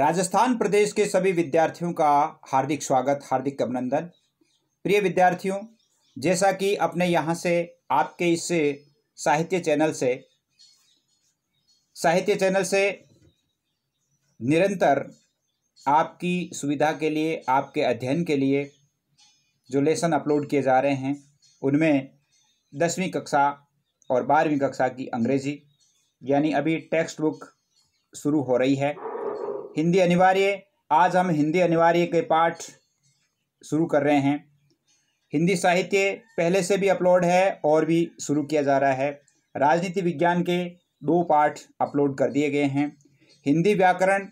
राजस्थान प्रदेश के सभी विद्यार्थियों का हार्दिक स्वागत हार्दिक अभिनंदन प्रिय विद्यार्थियों जैसा कि अपने यहाँ से आपके इस साहित्य चैनल से साहित्य चैनल से निरंतर आपकी सुविधा के लिए आपके अध्ययन के लिए जो लेसन अपलोड किए जा रहे हैं उनमें दसवीं कक्षा और बारहवीं कक्षा की अंग्रेज़ी यानी अभी टेक्स्ट बुक शुरू हो रही है हिंदी अनिवार्य आज हम हिंदी अनिवार्य के पाठ शुरू कर रहे हैं हिंदी साहित्य पहले से भी अपलोड है और भी शुरू किया जा रहा है राजनीति विज्ञान के दो पाठ अपलोड कर दिए गए हैं हिंदी व्याकरण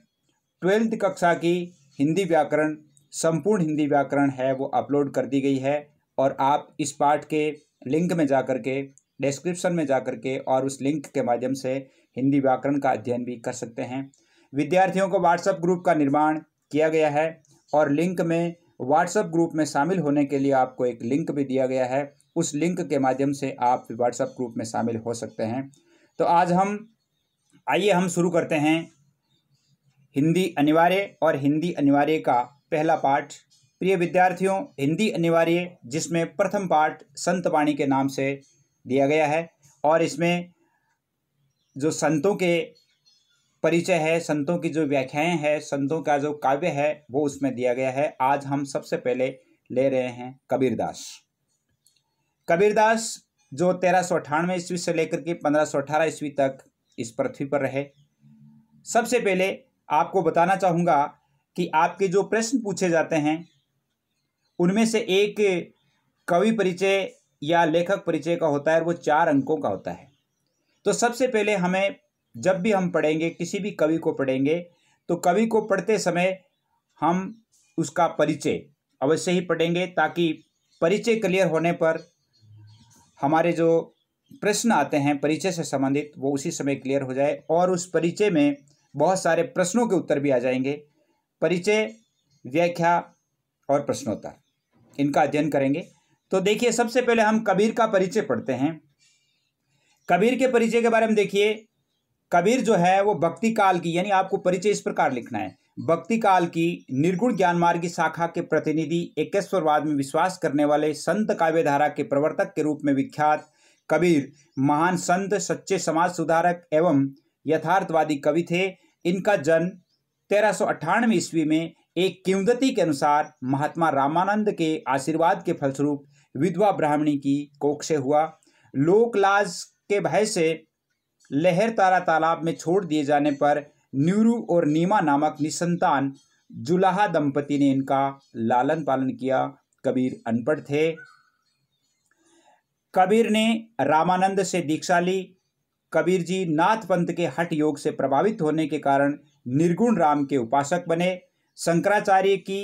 ट्वेल्थ कक्षा की हिंदी व्याकरण संपूर्ण हिंदी व्याकरण है वो अपलोड कर दी गई है और आप इस पाठ के लिंक में जा कर के डिस्क्रिप्शन में जा कर के और उस लिंक के माध्यम से हिंदी व्याकरण का अध्ययन भी कर सकते हैं विद्यार्थियों को व्हाट्सएप ग्रुप का निर्माण किया गया है और लिंक में व्हाट्सएप ग्रुप में शामिल होने के लिए आपको एक लिंक भी दिया गया है उस लिंक के माध्यम से आप व्हाट्सएप ग्रुप में शामिल हो सकते हैं तो आज हम आइए हम शुरू करते हैं हिंदी अनिवार्य और हिंदी अनिवार्य का पहला पाठ प्रिय विद्यार्थियों हिंदी अनिवार्य जिसमें प्रथम पाठ संत वाणी के नाम से दिया गया है और इसमें जो संतों के परिचय है संतों की जो व्याख्याएं हैं संतों का जो काव्य है वो उसमें दिया गया है आज हम सबसे पहले ले रहे हैं कबीरदास कबीरदास जो तेरह सौ अठानवे ईस्वी से लेकर के पंद्रह सौ अठारह ईस्वी तक इस पृथ्वी पर रहे सबसे पहले आपको बताना चाहूँगा कि आपके जो प्रश्न पूछे जाते हैं उनमें से एक कवि परिचय या लेखक परिचय का होता है और वो चार अंकों का होता है तो सबसे पहले हमें जब भी हम पढ़ेंगे किसी भी कवि को पढ़ेंगे तो कवि को पढ़ते समय हम उसका परिचय अवश्य ही पढ़ेंगे ताकि परिचय क्लियर होने पर हमारे जो प्रश्न आते हैं परिचय से संबंधित वो उसी समय क्लियर हो जाए और उस परिचय में बहुत सारे प्रश्नों के उत्तर भी आ जाएंगे परिचय व्याख्या और प्रश्नोत्तर इनका अध्ययन करेंगे तो देखिए सबसे पहले हम कबीर का परिचय पढ़ते हैं कबीर के परिचय के बारे में देखिए कबीर जो है वो भक्ति काल की यानी आपको परिचय इस प्रकार लिखना है भक्ति काल की निर्गुण ज्ञान मार्ग की शाखा के प्रतिनिधि एकेश्वरवाद में विश्वास करने वाले संत काव्यधारा के प्रवर्तक के रूप में विख्यात कबीर महान संत सच्चे समाज सुधारक एवं यथार्थवादी कवि थे इनका जन्म तेरह सौ अट्ठानवे ईस्वी में एक किंवदती के अनुसार महात्मा रामानंद के आशीर्वाद के फलस्वरूप विधवा ब्राह्मणी की कोख से हुआ लोकलाज के भय से लहर तारा तालाब में छोड़ दिए जाने पर न्यूरू और नीमा नामक निसंतान जुलाहा दंपति ने इनका लालन पालन किया कबीर अनपढ़ थे कबीर ने रामानंद से दीक्षा ली कबीर जी नाथ पंथ के हट योग से प्रभावित होने के कारण निर्गुण राम के उपासक बने शंकराचार्य की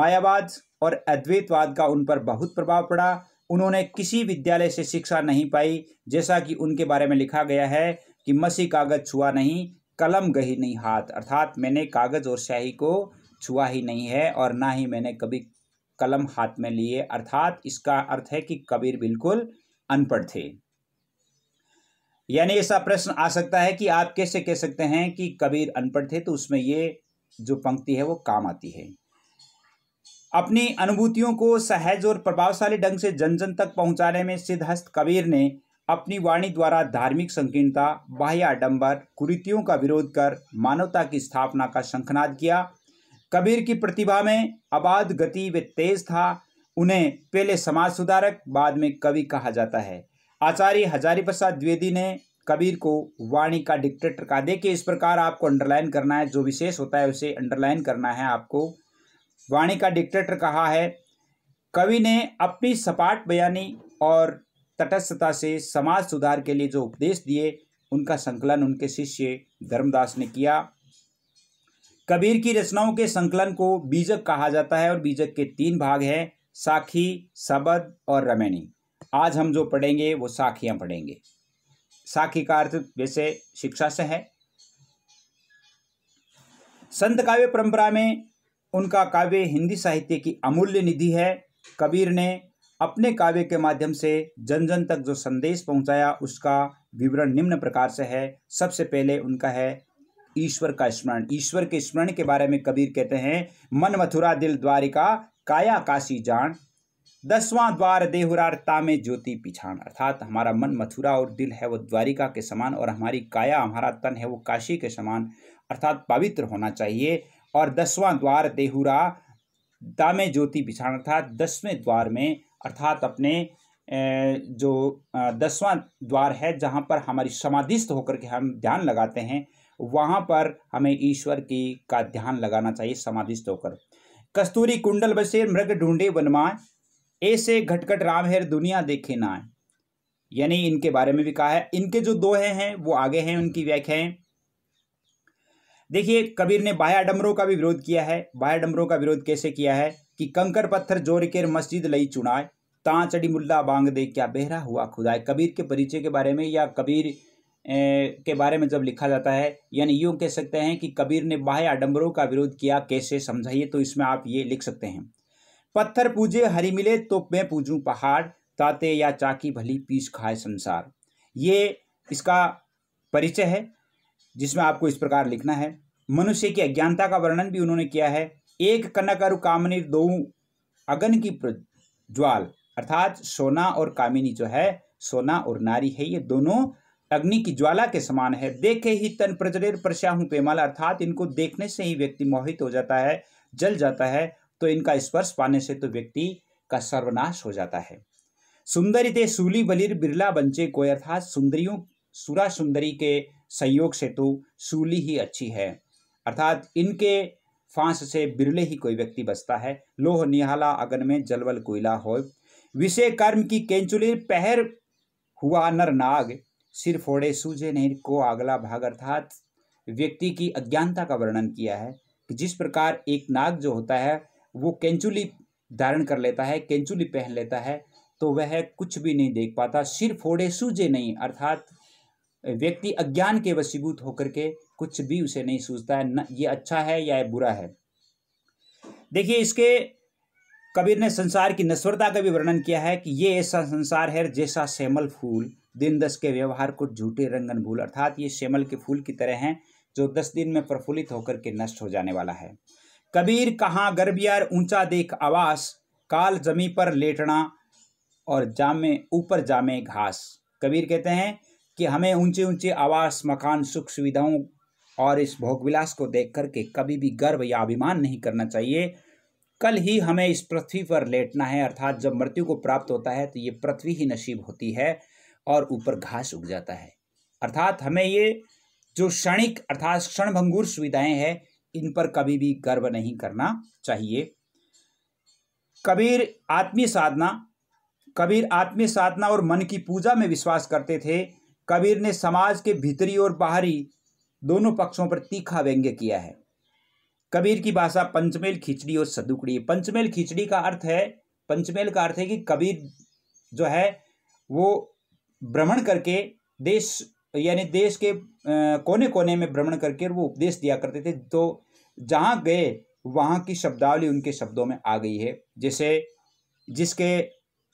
मायावाद और अद्वैतवाद का उन पर बहुत प्रभाव पड़ा उन्होंने किसी विद्यालय से शिक्षा नहीं पाई जैसा कि उनके बारे में लिखा गया है कि मसी कागज छुआ नहीं कलम गही नहीं हाथ अर्थात मैंने कागज और स्याही को छुआ ही नहीं है और ना ही मैंने कभी कलम हाथ में लिए अर्थात इसका अर्थ है कि कबीर बिल्कुल अनपढ़ थे यानी ऐसा प्रश्न आ सकता है कि आप कैसे कह सकते हैं कि कबीर अनपढ़ थे तो उसमें ये जो पंक्ति है वो काम आती है अपनी अनुभूतियों को सहज और प्रभावशाली ढंग से जन जन तक पहुंचाने में सिद्धहस्त कबीर ने अपनी वाणी द्वारा धार्मिक संकीर्णता बाह्य आडंबर कुरीतियों का विरोध कर मानवता की स्थापना का शंखनाद किया कबीर की प्रतिभा में आबाद गति व तेज था उन्हें पहले समाज सुधारक बाद में कवि कहा जाता है आचार्य हजारी प्रसाद द्विवेदी ने कबीर को वाणी का डिक्टेटर कहा देखिए इस प्रकार आपको अंडरलाइन करना है जो विशेष होता है उसे अंडरलाइन करना है आपको वाणी का डिक्टेटर कहा है कवि ने अपनी सपाट बयानी और तटस्थता से समाज सुधार के लिए जो उपदेश दिए उनका संकलन उनके शिष्य धर्मदास ने किया कबीर की रचनाओं के संकलन को बीजक कहा जाता है और बीजक के तीन भाग हैं साखी सबद और रमैनी आज हम जो पढ़ेंगे वो साखियां पढ़ेंगे साखी का अर्थ वैसे शिक्षा से है संत काव्य परंपरा में उनका काव्य हिंदी साहित्य की अमूल्य निधि है कबीर ने अपने काव्य के माध्यम से जन जन तक जो संदेश पहुंचाया उसका विवरण निम्न प्रकार से है सबसे पहले उनका है ईश्वर का स्मरण ईश्वर के स्मरण के बारे में कबीर कहते हैं मन मथुरा दिल द्वारिका काया काशी जान दसवां द्वार देहुरार तामे ज्योति पिछाण अर्थात हमारा मन मथुरा और दिल है वो द्वारिका के समान और हमारी काया हमारा तन है वो काशी के समान अर्थात पवित्र होना चाहिए और दसवां द्वार देहुरा दामे ज्योति बिछाना अर्थात दसवें द्वार में अर्थात अपने जो दसवां द्वार है जहाँ पर हमारी समाधिस्थ होकर के हम ध्यान लगाते हैं वहाँ पर हमें ईश्वर की का ध्यान लगाना चाहिए समाधिस्थ होकर कस्तूरी कुंडल बसे मृग ढूंढे वनमाए ऐसे घटकट राम हेर दुनिया देखे ना यानी इनके बारे में भी कहा है इनके जो दोहे हैं वो आगे हैं उनकी व्याख्याएं देखिए कबीर ने बाया डमरों का भी विरोध किया है बाया डमरों का विरोध कैसे किया है कि कंकर पत्थर जोर केर मस्जिद लई चुनाए ता चढ़ी मुल्ला बांग दे क्या बेहरा हुआ खुदाए कबीर के परिचय के बारे में या कबीर के बारे में जब लिखा जाता है यानी यूँ कह सकते हैं कि कबीर ने बाह्य आडम्बरों का विरोध किया कैसे समझाइए तो इसमें आप ये लिख सकते हैं पत्थर पूजे हरी मिले तो मैं पूजूँ पहाड़ ताते या चाकी भली पीस खाए संसार ये इसका परिचय है जिसमें आपको इस प्रकार लिखना है मनुष्य की अज्ञानता का वर्णन भी उन्होंने किया है एक कनक और कामनी दो अगन की ज्वाल अर्थात सोना और कामिनी जो है सोना और नारी है ये दोनों अग्नि की ज्वाला के समान है देखे ही तन प्रजरेर प्रश्याहू पेमाला अर्थात इनको देखने से ही व्यक्ति मोहित हो जाता है जल जाता है तो इनका स्पर्श पाने से तो व्यक्ति का सर्वनाश हो जाता है सुंदरी ते सूली बलिर बिरला बंचे को अर्थात सुंदरियों सुरा सुंदरी के संयोग से तो सूली ही अच्छी है अर्थात इनके फांस से बिरले ही कोई व्यक्ति बचता है लोह निहाला अगन में जलवल कोयला हो विषय कर्म की केंचुली पहर हुआ नर नाग सिर फोड़े सूझे नहीं को आगला भाग अर्थात व्यक्ति की अज्ञानता का वर्णन किया है कि जिस प्रकार एक नाग जो होता है वो केंचुली धारण कर लेता है केंचुली पहन लेता है तो वह कुछ भी नहीं देख पाता सिर फोड़े सूझे नहीं अर्थात व्यक्ति अज्ञान के वशीभूत होकर के कुछ भी उसे नहीं सूझता है न ये अच्छा है या बुरा है देखिए इसके कबीर ने संसार की नस्वरता का भी वर्णन किया है कि ये ऐसा संसार है जैसा सेमल फूल दिन दस के व्यवहार को झूठे रंगन भूल अर्थात ये सेमल के फूल की तरह हैं जो दस दिन में प्रफुल्लित होकर के नष्ट हो जाने वाला है कबीर कहाँ गर्भियार ऊंचा देख आवास काल जमी पर लेटना और जामे ऊपर जामे घास कबीर कहते हैं कि हमें ऊंचे ऊंचे आवास मकान सुख सुविधाओं और इस भोगविलास को देख करके कभी भी गर्व या अभिमान नहीं करना चाहिए कल ही हमें इस पृथ्वी पर लेटना है अर्थात जब मृत्यु को प्राप्त होता है तो ये पृथ्वी ही नसीब होती है और ऊपर घास उग जाता है अर्थात हमें ये जो क्षणिक अर्थात क्षणभंगुर सुविधाएं हैं इन पर कभी भी गर्व नहीं करना चाहिए कबीर आत्मीय साधना कबीर आत्मीय साधना और मन की पूजा में विश्वास करते थे कबीर ने समाज के भीतरी और बाहरी दोनों पक्षों पर तीखा व्यंग्य किया है कबीर की भाषा पंचमेल खिचड़ी और सदुकड़ी पंचमेल खिचड़ी का अर्थ है पंचमेल का अर्थ है कि कबीर जो है वो भ्रमण करके देश यानी देश के कोने कोने में भ्रमण करके वो उपदेश दिया करते थे तो जहाँ गए वहाँ की शब्दावली उनके शब्दों में आ गई है जैसे जिसके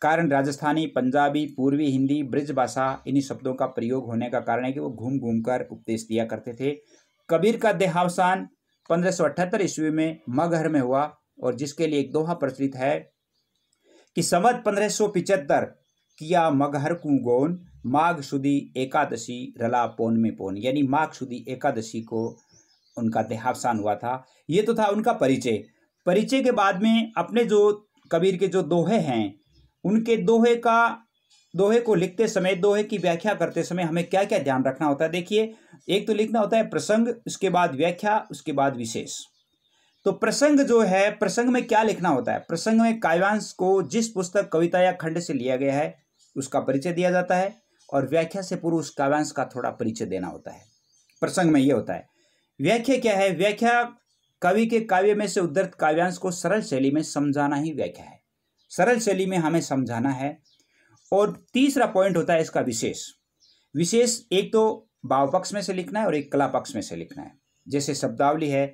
कारण राजस्थानी पंजाबी पूर्वी हिंदी ब्रज भाषा इन्हीं शब्दों का प्रयोग होने का कारण है कि वो घूम घूम कर उपदेश दिया करते थे कबीर का देहावसान पंद्रह सौ अठहत्तर ईस्वी में मगहर में हुआ और जिसके लिए एक दोहा प्रचलित है कि संवत पंद्रह सौ पिचहत्तर किया मगहर कु गौन माघ सुदी एकादशी रला पोन में पोन यानी माघ सुदी एकादशी को उनका देहावसान हुआ था ये तो था उनका परिचय परिचय के बाद में अपने जो कबीर के जो दोहे हैं उनके दोहे का दोहे को लिखते समय दोहे की व्याख्या करते समय हमें क्या क्या ध्यान रखना होता है देखिए एक तो लिखना होता है प्रसंग उसके बाद व्याख्या उसके बाद विशेष तो प्रसंग जो है प्रसंग में क्या लिखना होता है प्रसंग में काव्यांश को जिस पुस्तक कविता या खंड से लिया गया है उसका परिचय दिया जाता है और व्याख्या से पूर्व उस काव्यांश का थोड़ा परिचय देना होता है प्रसंग में यह होता है व्याख्या क्या है व्याख्या कवि के काव्य में से उद्धृत काव्यांश को सरल शैली में समझाना ही व्याख्या है सरल शैली में हमें समझाना है और तीसरा पॉइंट होता है इसका विशेष विशेष एक तो भाव पक्ष में से लिखना है और एक कला पक्ष में से लिखना है जैसे शब्दावली है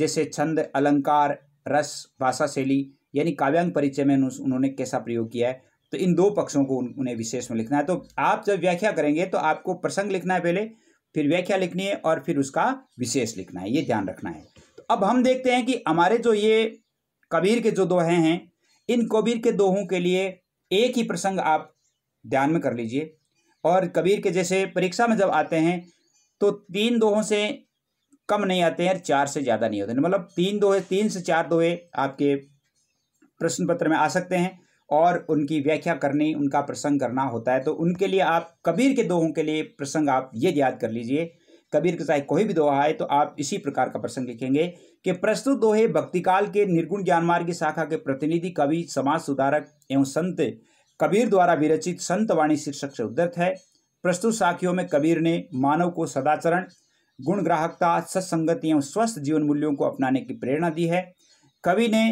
जैसे छंद अलंकार रस भाषा शैली यानी काव्यांग परिचय में उन्होंने कैसा प्रयोग किया है तो इन दो पक्षों को उन्हें विशेष में लिखना है तो आप जब व्याख्या करेंगे तो आपको प्रसंग लिखना है पहले फिर व्याख्या लिखनी है और फिर उसका विशेष लिखना है ये ध्यान रखना है तो अब हम देखते हैं कि हमारे जो ये कबीर के जो दोहे हैं इन कबीर के दोहों के लिए एक ही प्रसंग आप ध्यान में कर लीजिए और कबीर के जैसे परीक्षा में जब आते हैं तो तीन दोहों से कम नहीं आते हैं चार से ज़्यादा नहीं होते मतलब तीन दोहे तीन से चार दोहे आपके प्रश्न पत्र में आ सकते हैं और उनकी व्याख्या करनी उनका प्रसंग करना होता है तो उनके लिए आप कबीर के दोहों के लिए प्रसंग आप ये याद कर लीजिए कबीर के चाहे कोई भी दोहा है तो आप इसी प्रकार का प्रसंग लिखेंगे कि प्रस्तुत दोहे भक्तिकाल के निर्गुण ज्ञान मार्ग शाखा के प्रतिनिधि कवि समाज सुधारक एवं संत कबीर द्वारा विरचित संतवाणी शीर्षक से उद्धत है प्रस्तुत साखियों में कबीर ने मानव को सदाचरण गुण ग्राहकता सत्संगति एवं स्वस्थ जीवन मूल्यों को अपनाने की प्रेरणा दी है कवि ने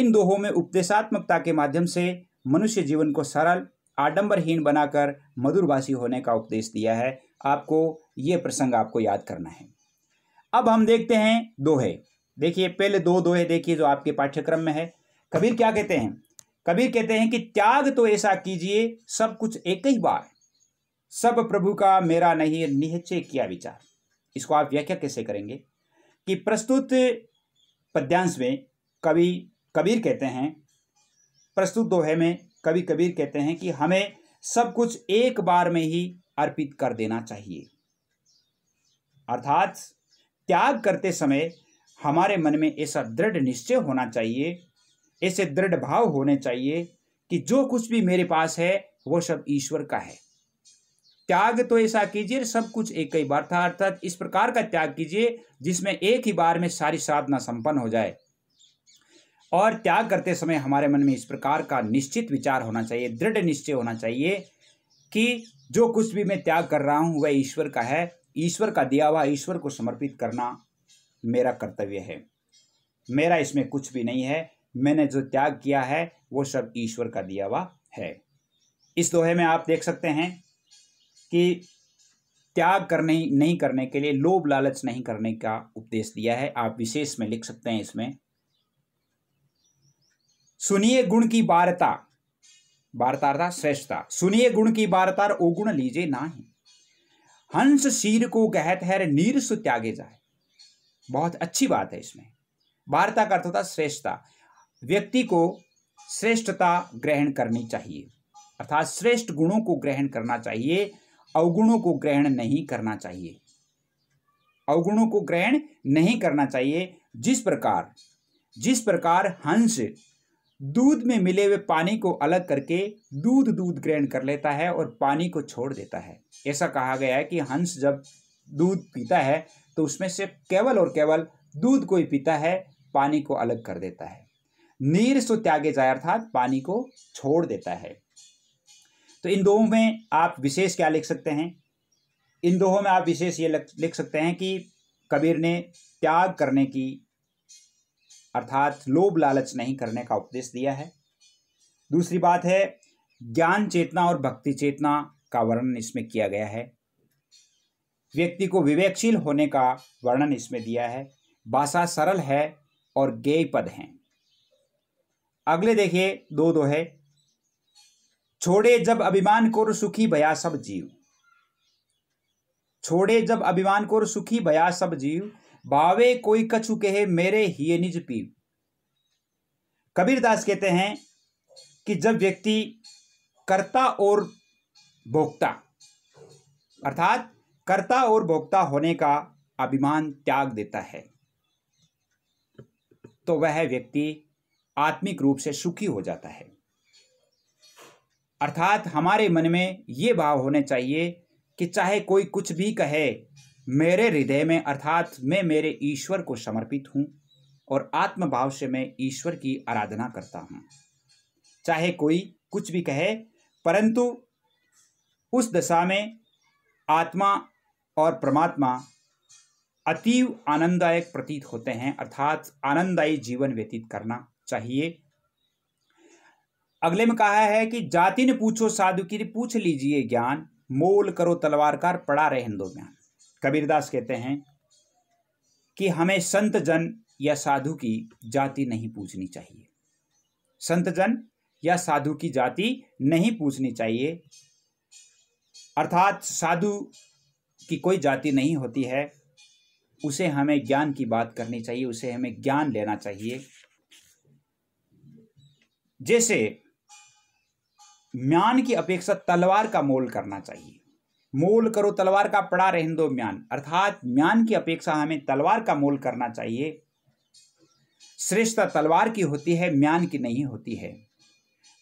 इन दोहों में उपदेशात्मकता के माध्यम से मनुष्य जीवन को सरल आडंबरहीन बनाकर मधुरभाषी होने का उपदेश दिया है आपको ये प्रसंग आपको याद करना है अब हम देखते हैं दोहे देखिए पहले दो दोहे देखिए जो आपके पाठ्यक्रम में है कबीर क्या कहते हैं कबीर कहते हैं कि त्याग तो ऐसा कीजिए सब कुछ एक ही बार सब प्रभु का मेरा नहीं निहचे किया विचार इसको आप व्याख्या कैसे करेंगे कि प्रस्तुत पद्यांश में कवि कबीर कहते हैं प्रस्तुत दोहे में कवि कबीर कहते हैं कि हमें सब कुछ एक बार में ही अर्पित कर देना चाहिए अर्थात त्याग करते समय हमारे मन में ऐसा दृढ़ निश्चय होना चाहिए ऐसे दृढ़ भाव होने चाहिए कि जो कुछ भी मेरे पास है वो सब ईश्वर का है त्याग तो ऐसा कीजिए सब कुछ एक ही बार था अर्थात इस प्रकार का त्याग कीजिए जिसमें एक ही बार में सारी साधना संपन्न हो जाए और त्याग करते समय हमारे मन में इस प्रकार का निश्चित विचार होना चाहिए दृढ़ निश्चय होना चाहिए कि जो कुछ भी मैं त्याग कर रहा हूँ वह ईश्वर का है ईश्वर का दिया हुआ ईश्वर को समर्पित करना मेरा कर्तव्य है मेरा इसमें कुछ भी नहीं है मैंने जो त्याग किया है वो सब ईश्वर का दिया हुआ है इस दोहे में आप देख सकते हैं कि त्याग करने नहीं करने के लिए लोभ लालच नहीं करने का उपदेश दिया है आप विशेष में लिख सकते हैं इसमें सुनिए गुण की बारता बारतार्था श्रेष्ठता सुनिए गुण की बारतार ओ गुण लीजिए ना ही हंस शीर को गहत है नीर सु त्यागे जाए बहुत अच्छी बात है इसमें वार्ता का अर्थ होता है श्रेष्ठता व्यक्ति को श्रेष्ठता ग्रहण करनी चाहिए अर्थात श्रेष्ठ गुणों को ग्रहण करना चाहिए अवगुणों को ग्रहण नहीं करना चाहिए अवगुणों को ग्रहण नहीं करना चाहिए जिस प्रकार जिस प्रकार हंस दूध में मिले हुए पानी को अलग करके दूध दूध ग्रहण कर लेता है और पानी को छोड़ देता है ऐसा कहा गया है कि हंस जब दूध पीता है तो उसमें से केवल और केवल दूध को ही पीता है पानी को अलग कर देता है नीर सो त्यागे जाए अर्थात पानी को छोड़ देता है तो इन दोहों में आप विशेष क्या लिख सकते हैं इन दोहों में आप विशेष ये लिख सकते हैं कि कबीर ने त्याग करने की अर्थात लोभ लालच नहीं करने का उपदेश दिया है दूसरी बात है ज्ञान चेतना और भक्ति चेतना का वर्णन इसमें किया गया है व्यक्ति को विवेकशील होने का वर्णन इसमें दिया है भाषा सरल है और गेय पद हैं अगले देखिए दो दो है छोड़े जब अभिमान को सुखी भया सब जीव छोड़े जब अभिमान को सुखी भया सब जीव बावे कोई कछु कहे मेरे ही निज पीव कबीरदास कहते हैं कि जब व्यक्ति कर्ता और भोक्ता अर्थात कर्ता और भोक्ता होने का अभिमान त्याग देता है तो वह व्यक्ति आत्मिक रूप से सुखी हो जाता है अर्थात हमारे मन में ये भाव होने चाहिए कि चाहे कोई कुछ भी कहे मेरे हृदय में अर्थात मैं मेरे ईश्वर को समर्पित हूँ और आत्मभाव से मैं ईश्वर की आराधना करता हूँ चाहे कोई कुछ भी कहे परंतु उस दशा में आत्मा और परमात्मा अतीव आनंददायक प्रतीत होते हैं अर्थात आनंददायी जीवन व्यतीत करना चाहिए अगले में कहा है कि जाति ने पूछो साधु की पूछ लीजिए ज्ञान मोल करो तलवार कर पड़ा रहे हिंदो ज्ञान कबीरदास कहते हैं कि हमें संत जन या साधु की जाति नहीं पूछनी चाहिए संत जन या साधु की जाति नहीं पूछनी चाहिए अर्थात साधु कि कोई जाति नहीं होती है उसे हमें ज्ञान की बात करनी चाहिए उसे हमें ज्ञान लेना चाहिए जैसे म्यान की अपेक्षा तलवार का मोल करना चाहिए मोल करो तलवार का पड़ा रहन दो म्यान अर्थात म्यान की अपेक्षा हमें तलवार का मोल करना चाहिए श्रेष्ठता तलवार की होती है म्यान की नहीं होती है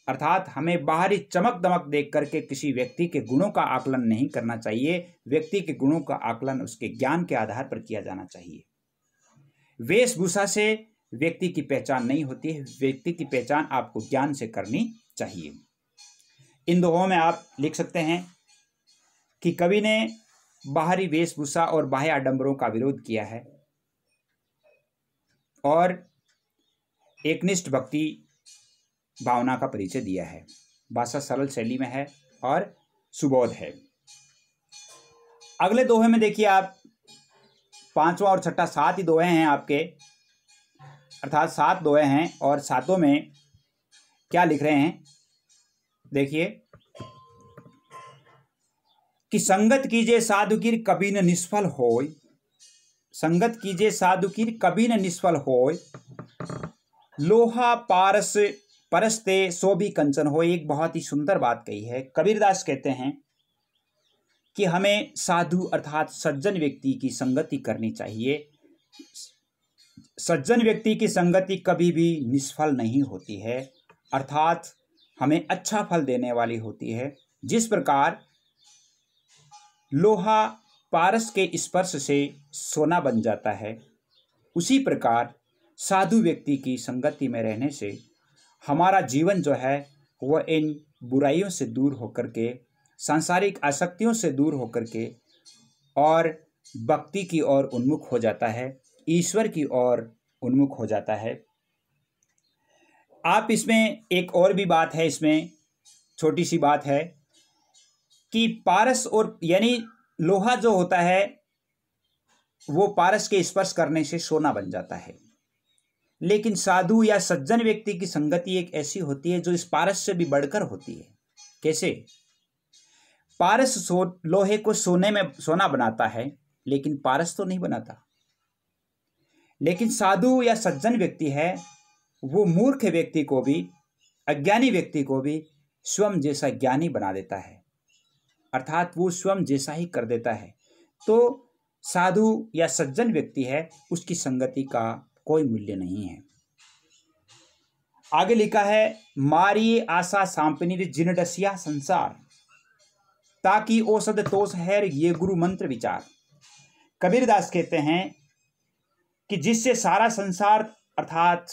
अर्थात हमें बाहरी चमक दमक देख करके किसी व्यक्ति के गुणों का आकलन नहीं करना चाहिए व्यक्ति के गुणों का आकलन उसके ज्ञान के आधार पर किया जाना चाहिए वेशभूषा से व्यक्ति की पहचान नहीं होती है व्यक्ति की पहचान आपको ज्ञान से करनी चाहिए इन दोहों में आप लिख सकते हैं कि कवि ने बाहरी वेशभूषा और बाह्य आडंबरों का विरोध किया है और एकनिष्ठ भक्ति भावना का परिचय दिया है भाषा सरल शैली में है और सुबोध है अगले दोहे में देखिए आप पांचवा और छठा सात ही दोहे हैं आपके अर्थात सात दोहे हैं और सातों में क्या लिख रहे हैं देखिए कि संगत साधु साधुकीर कभी न निष्फल होय संगत साधु साधुकीर कभी न निष्फल होय लोहा पारस परस्ते सो भी कंचन हो एक बहुत ही सुंदर बात कही है कबीरदास कहते हैं कि हमें साधु अर्थात सज्जन व्यक्ति की संगति करनी चाहिए सज्जन व्यक्ति की संगति कभी भी निष्फल नहीं होती है अर्थात हमें अच्छा फल देने वाली होती है जिस प्रकार लोहा पारस के स्पर्श से सोना बन जाता है उसी प्रकार साधु व्यक्ति की संगति में रहने से हमारा जीवन जो है वह इन बुराइयों से दूर होकर के सांसारिक आसक्तियों से दूर होकर के और भक्ति की ओर उन्मुख हो जाता है ईश्वर की ओर उन्मुख हो जाता है आप इसमें एक और भी बात है इसमें छोटी सी बात है कि पारस और यानी लोहा जो होता है वो पारस के स्पर्श करने से सोना बन जाता है लेकिन साधु या सज्जन व्यक्ति की संगति एक ऐसी होती है जो इस पारस से भी बढ़कर होती है कैसे पारस सो लोहे को सोने में सोना बनाता है लेकिन पारस तो नहीं बनाता लेकिन साधु या सज्जन व्यक्ति है वो मूर्ख व्यक्ति को भी अज्ञानी व्यक्ति को भी स्वयं जैसा ज्ञानी बना देता है अर्थात वो स्वयं जैसा ही कर देता है तो साधु या सज्जन व्यक्ति है उसकी संगति का कोई मूल्य नहीं है आगे लिखा है मारी आशा जिन जिनडसिया संसार ताकि औसत तोष है ये गुरु मंत्र विचार कबीरदास कहते हैं कि जिससे सारा संसार अर्थात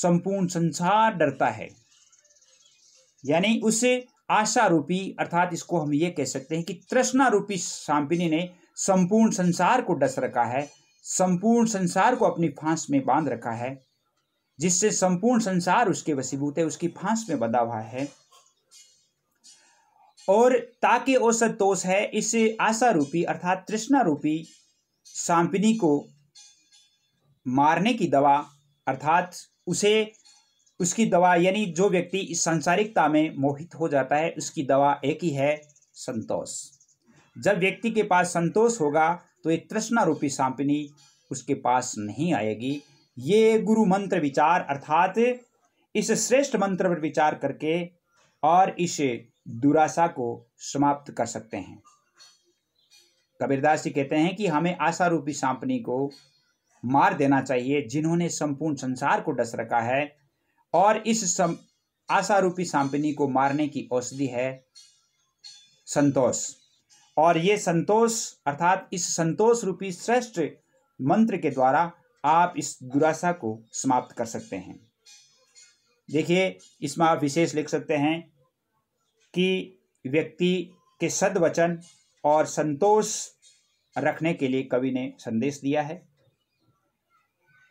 संपूर्ण संसार डरता है यानी उसे आशा रूपी अर्थात इसको हम ये कह सकते हैं कि तृष्णा रूपी सांपिनी ने संपूर्ण संसार को डस रखा है संपूर्ण संसार को अपनी फांस में बांध रखा है जिससे संपूर्ण संसार उसके वसीभूत है उसकी फांस में बंधा हुआ है और ताकि औसत है इस आशा रूपी अर्थात तृष्णा रूपी सांपिनी को मारने की दवा अर्थात उसे उसकी दवा यानी जो व्यक्ति इस सांसारिकता में मोहित हो जाता है उसकी दवा एक ही है संतोष जब व्यक्ति के पास संतोष होगा तो ये तृष्णा रूपी सांपिनी उसके पास नहीं आएगी ये गुरु मंत्र विचार अर्थात इस श्रेष्ठ मंत्र पर विचार करके और इस दुराशा को समाप्त कर सकते हैं कबीरदास जी कहते हैं कि हमें आशा रूपी सांपनी को मार देना चाहिए जिन्होंने संपूर्ण संसार को डस रखा है और इस आशा रूपी सांपनी को मारने की औषधि है संतोष और ये संतोष अर्थात इस संतोष रूपी श्रेष्ठ मंत्र के द्वारा आप इस दुराशा को समाप्त कर सकते हैं देखिए इसमें आप विशेष लिख सकते हैं कि व्यक्ति के सद्वचन और संतोष रखने के लिए कवि ने संदेश दिया है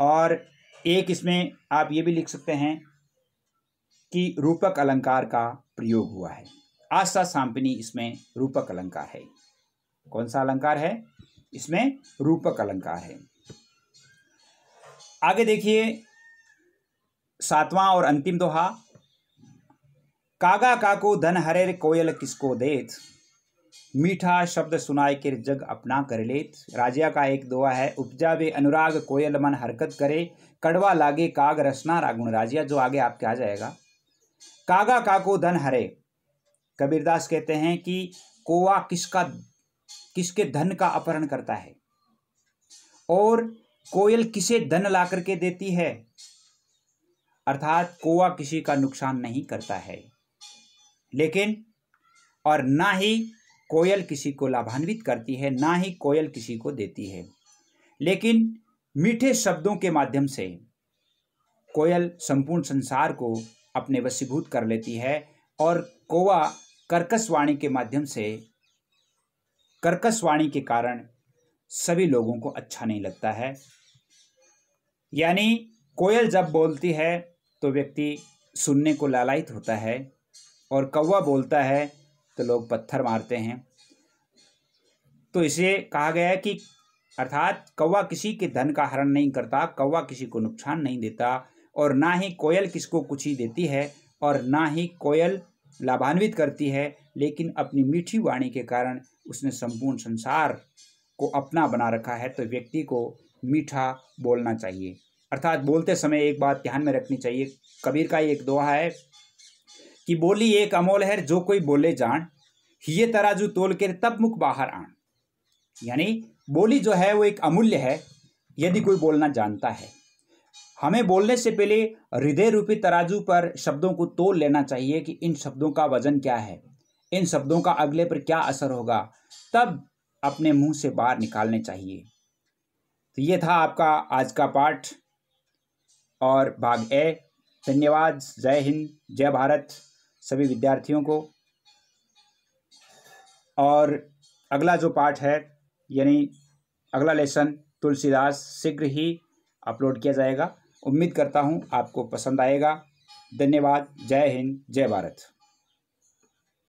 और एक इसमें आप ये भी लिख सकते हैं कि रूपक अलंकार का प्रयोग हुआ है आशा सांपिनी इसमें रूपक अलंकार है कौन सा अलंकार है इसमें रूपक अलंकार है आगे देखिए सातवां और अंतिम दोहा कागा काको धन हरे कोयल किसको देत मीठा शब्द सुनाए के जग अपना कर लेत राजिया का एक दोहा है उपजा वे अनुराग कोयल मन हरकत करे कड़वा लागे काग रसना रागुण राजिया जो आगे आपके आ जाएगा कागा काको धन हरे कबीरदास कहते हैं कि कोवा किसका किसके धन का अपहरण करता है और कोयल किसे धन ला करके देती है अर्थात कोवा किसी का नुकसान नहीं करता है लेकिन और ना ही कोयल किसी को लाभान्वित करती है ना ही कोयल किसी को देती है लेकिन मीठे शब्दों के माध्यम से कोयल संपूर्ण संसार को अपने वशीभूत कर लेती है और कोवा कर्कश वाणी के माध्यम से कर्कश वाणी के कारण सभी लोगों को अच्छा नहीं लगता है यानी कोयल जब बोलती है तो व्यक्ति सुनने को लालायित होता है और कौवा बोलता है तो लोग पत्थर मारते हैं तो इसे कहा गया है कि अर्थात कौवा किसी के धन का हरण नहीं करता कौवा किसी को नुकसान नहीं देता और ना ही कोयल किसको कुछ ही देती है और ना ही कोयल लाभान्वित करती है लेकिन अपनी मीठी वाणी के कारण उसने संपूर्ण संसार को अपना बना रखा है तो व्यक्ति को मीठा बोलना चाहिए अर्थात बोलते समय एक बात ध्यान में रखनी चाहिए कबीर का एक दोहा है कि बोली एक अमोल है जो कोई बोले जान ये तराजू तोल के तब मुख बाहर आन यानी बोली जो है वो एक अमूल्य है यदि कोई बोलना जानता है हमें बोलने से पहले हृदय रूपी तराजू पर शब्दों को तोल लेना चाहिए कि इन शब्दों का वजन क्या है इन शब्दों का अगले पर क्या असर होगा तब अपने मुंह से बाहर निकालने चाहिए तो ये था आपका आज का पाठ और भाग ए धन्यवाद जय हिंद जय भारत सभी विद्यार्थियों को और अगला जो पाठ है यानी अगला लेसन तुलसीदास शीघ्र ही अपलोड किया जाएगा उम्मीद करता हूँ आपको पसंद आएगा धन्यवाद जय हिंद जय भारत